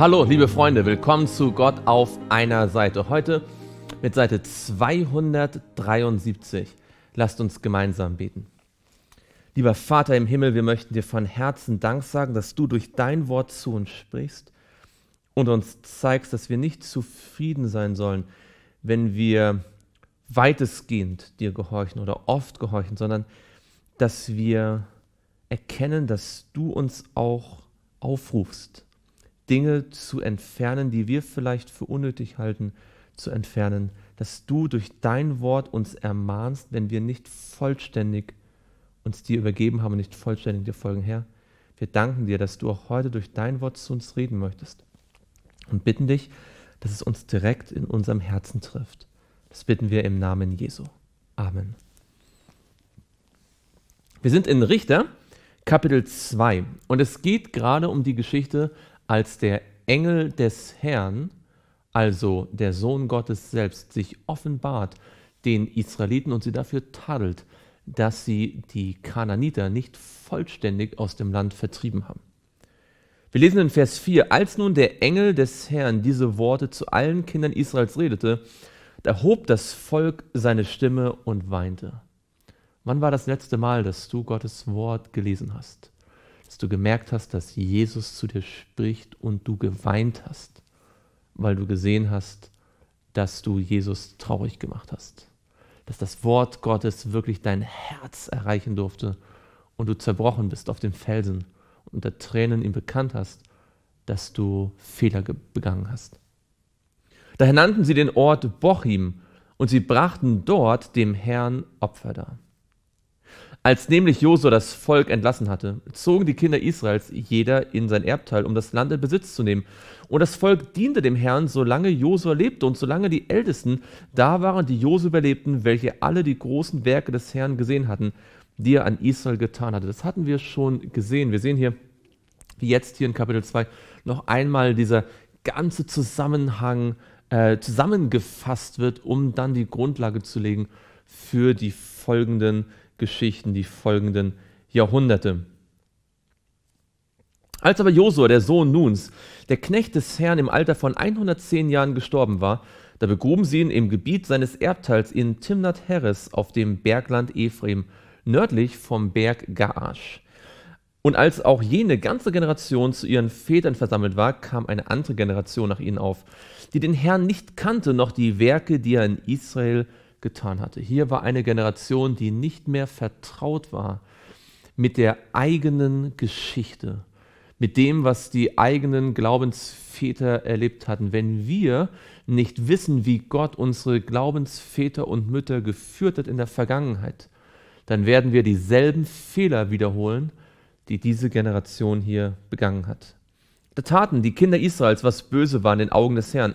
Hallo, liebe Freunde, willkommen zu Gott auf einer Seite. Heute mit Seite 273. Lasst uns gemeinsam beten. Lieber Vater im Himmel, wir möchten dir von Herzen Dank sagen, dass du durch dein Wort zu uns sprichst und uns zeigst, dass wir nicht zufrieden sein sollen, wenn wir weitestgehend dir gehorchen oder oft gehorchen, sondern dass wir erkennen, dass du uns auch aufrufst Dinge zu entfernen, die wir vielleicht für unnötig halten, zu entfernen, dass du durch dein Wort uns ermahnst, wenn wir nicht vollständig uns dir übergeben haben und nicht vollständig dir folgen, Herr. Wir danken dir, dass du auch heute durch dein Wort zu uns reden möchtest und bitten dich, dass es uns direkt in unserem Herzen trifft. Das bitten wir im Namen Jesu. Amen. Wir sind in Richter Kapitel 2 und es geht gerade um die Geschichte als der Engel des Herrn, also der Sohn Gottes selbst, sich offenbart den Israeliten und sie dafür tadelt, dass sie die Kananiter nicht vollständig aus dem Land vertrieben haben. Wir lesen in Vers 4, als nun der Engel des Herrn diese Worte zu allen Kindern Israels redete, da hob das Volk seine Stimme und weinte. Wann war das letzte Mal, dass du Gottes Wort gelesen hast? du gemerkt hast, dass Jesus zu dir spricht und du geweint hast, weil du gesehen hast, dass du Jesus traurig gemacht hast. Dass das Wort Gottes wirklich dein Herz erreichen durfte und du zerbrochen bist auf dem Felsen und unter Tränen ihm bekannt hast, dass du Fehler begangen hast. Daher nannten sie den Ort Bochim und sie brachten dort dem Herrn Opfer dar. Als nämlich Josua das Volk entlassen hatte, zogen die Kinder Israels jeder in sein Erbteil, um das Land in Besitz zu nehmen. Und das Volk diente dem Herrn, solange Josua lebte und solange die Ältesten da waren, die Josua überlebten, welche alle die großen Werke des Herrn gesehen hatten, die er an Israel getan hatte. Das hatten wir schon gesehen. Wir sehen hier, wie jetzt hier in Kapitel 2, noch einmal dieser ganze Zusammenhang äh, zusammengefasst wird, um dann die Grundlage zu legen für die folgenden Geschichten, die folgenden Jahrhunderte. Als aber Josua, der Sohn Nuns, der Knecht des Herrn im Alter von 110 Jahren gestorben war, da begruben sie ihn im Gebiet seines Erbteils in Timnat Heres auf dem Bergland Ephraim, nördlich vom Berg Gaasch. Und als auch jene ganze Generation zu ihren Vätern versammelt war, kam eine andere Generation nach ihnen auf, die den Herrn nicht kannte, noch die Werke, die er in Israel getan hatte. Hier war eine Generation, die nicht mehr vertraut war mit der eigenen Geschichte, mit dem, was die eigenen Glaubensväter erlebt hatten. Wenn wir nicht wissen, wie Gott unsere Glaubensväter und Mütter geführt hat in der Vergangenheit, dann werden wir dieselben Fehler wiederholen, die diese Generation hier begangen hat. Da taten die Kinder Israels, was böse war in den Augen des Herrn.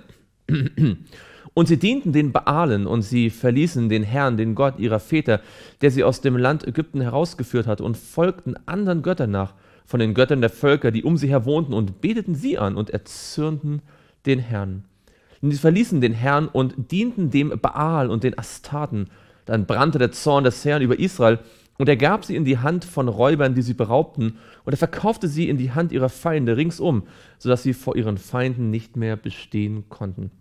Und sie dienten den Baalen und sie verließen den Herrn, den Gott ihrer Väter, der sie aus dem Land Ägypten herausgeführt hat, und folgten anderen Göttern nach, von den Göttern der Völker, die um sie her wohnten, und beteten sie an und erzürnten den Herrn. Und sie verließen den Herrn und dienten dem Baal und den Astarten. Dann brannte der Zorn des Herrn über Israel, und er gab sie in die Hand von Räubern, die sie beraubten, und er verkaufte sie in die Hand ihrer Feinde ringsum, sodass sie vor ihren Feinden nicht mehr bestehen konnten.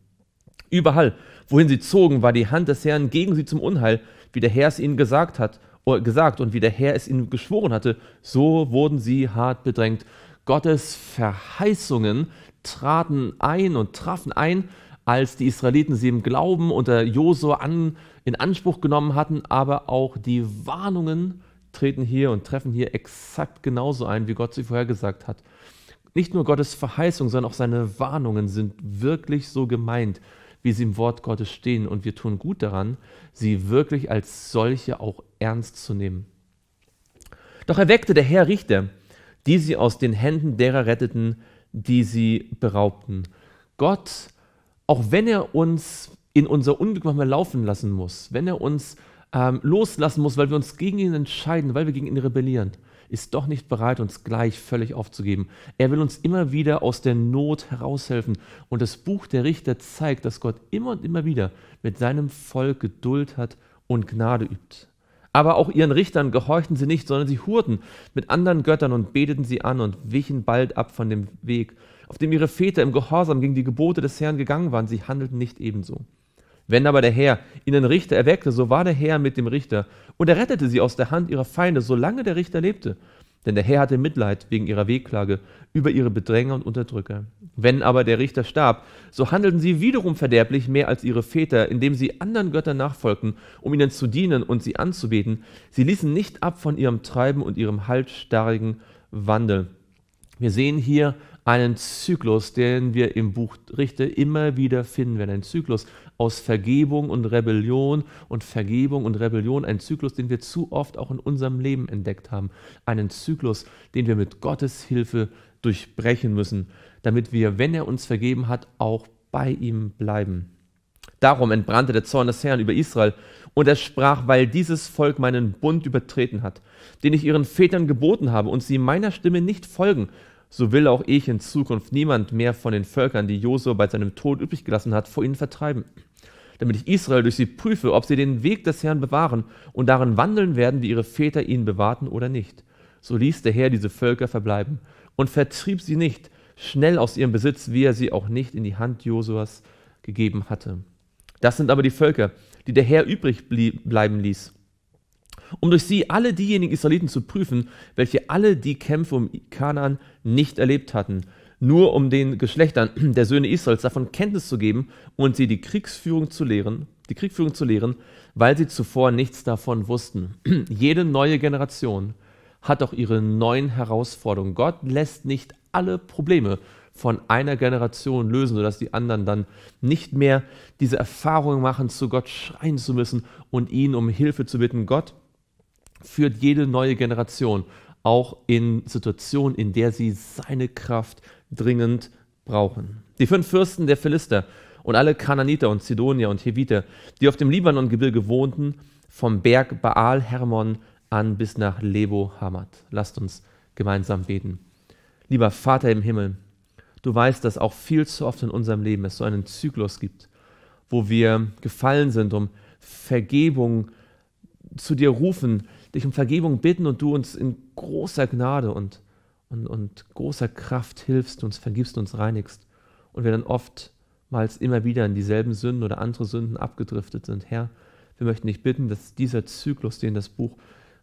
Überall, wohin sie zogen, war die Hand des Herrn gegen sie zum Unheil, wie der Herr es ihnen gesagt hat, äh, gesagt und wie der Herr es ihnen geschworen hatte, so wurden sie hart bedrängt. Gottes Verheißungen traten ein und trafen ein, als die Israeliten sie im Glauben unter Josua an, in Anspruch genommen hatten, aber auch die Warnungen treten hier und treffen hier exakt genauso ein, wie Gott sie vorhergesagt hat. Nicht nur Gottes Verheißung, sondern auch seine Warnungen sind wirklich so gemeint wie sie im Wort Gottes stehen. Und wir tun gut daran, sie wirklich als solche auch ernst zu nehmen. Doch erweckte der Herr Richter, die sie aus den Händen derer retteten, die sie beraubten. Gott, auch wenn er uns in unser Unglück manchmal laufen lassen muss, wenn er uns ähm, loslassen muss, weil wir uns gegen ihn entscheiden, weil wir gegen ihn rebellieren, ist doch nicht bereit, uns gleich völlig aufzugeben. Er will uns immer wieder aus der Not heraushelfen. Und das Buch der Richter zeigt, dass Gott immer und immer wieder mit seinem Volk Geduld hat und Gnade übt. Aber auch ihren Richtern gehorchten sie nicht, sondern sie hurten mit anderen Göttern und beteten sie an und wichen bald ab von dem Weg, auf dem ihre Väter im Gehorsam gegen die Gebote des Herrn gegangen waren. Sie handelten nicht ebenso. Wenn aber der Herr ihnen Richter erweckte, so war der Herr mit dem Richter, und er rettete sie aus der Hand ihrer Feinde, solange der Richter lebte. Denn der Herr hatte Mitleid wegen ihrer Wehklage über ihre Bedränger und Unterdrücker. Wenn aber der Richter starb, so handelten sie wiederum verderblich mehr als ihre Väter, indem sie anderen Göttern nachfolgten, um ihnen zu dienen und sie anzubeten. Sie ließen nicht ab von ihrem Treiben und ihrem halsstarrigen Wandel. Wir sehen hier einen Zyklus, den wir im Buch Richter immer wieder finden werden. Ein Zyklus aus Vergebung und Rebellion und Vergebung und Rebellion. Ein Zyklus, den wir zu oft auch in unserem Leben entdeckt haben. Einen Zyklus, den wir mit Gottes Hilfe durchbrechen müssen, damit wir, wenn er uns vergeben hat, auch bei ihm bleiben. Darum entbrannte der Zorn des Herrn über Israel und er sprach, weil dieses Volk meinen Bund übertreten hat, den ich ihren Vätern geboten habe und sie meiner Stimme nicht folgen, so will auch ich in Zukunft niemand mehr von den Völkern, die Josua bei seinem Tod übrig gelassen hat, vor ihnen vertreiben, damit ich Israel durch sie prüfe, ob sie den Weg des Herrn bewahren und darin wandeln werden, wie ihre Väter ihn bewahrten oder nicht. So ließ der Herr diese Völker verbleiben und vertrieb sie nicht, schnell aus ihrem Besitz, wie er sie auch nicht in die Hand Josuas gegeben hatte. Das sind aber die Völker, die der Herr übrig bleiben ließ um durch sie alle diejenigen Israeliten zu prüfen, welche alle die Kämpfe um Kanaan nicht erlebt hatten, nur um den Geschlechtern der Söhne Israels davon Kenntnis zu geben und sie die Kriegsführung zu lehren, die Kriegführung zu lehren, weil sie zuvor nichts davon wussten. Jede neue Generation hat auch ihre neuen Herausforderungen. Gott lässt nicht alle Probleme von einer Generation lösen, sodass die anderen dann nicht mehr diese Erfahrung machen, zu Gott schreien zu müssen und ihn um Hilfe zu bitten. Gott führt jede neue Generation auch in Situationen, in der sie seine Kraft dringend brauchen. Die fünf Fürsten der Philister und alle Kananiter und Zidonier und Heviter, die auf dem Libanon-Gebirge wohnten, vom Berg Baal Hermon an bis nach Lebo Hamad. Lasst uns gemeinsam beten. Lieber Vater im Himmel, du weißt, dass auch viel zu oft in unserem Leben es so einen Zyklus gibt, wo wir gefallen sind, um Vergebung zu zu dir rufen, dich um Vergebung bitten und du uns in großer Gnade und, und, und großer Kraft hilfst, uns vergibst, uns reinigst. Und wir dann oftmals immer wieder in dieselben Sünden oder andere Sünden abgedriftet sind. Herr, wir möchten dich bitten, dass dieser Zyklus, den das Buch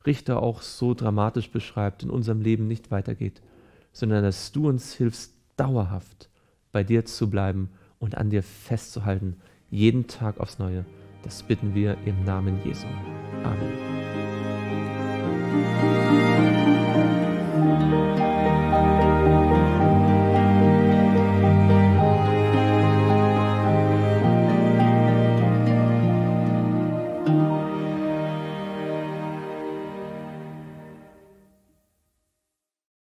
Richter auch so dramatisch beschreibt, in unserem Leben nicht weitergeht, sondern dass du uns hilfst, dauerhaft bei dir zu bleiben und an dir festzuhalten, jeden Tag aufs Neue. Das bitten wir im Namen Jesu. 阿门。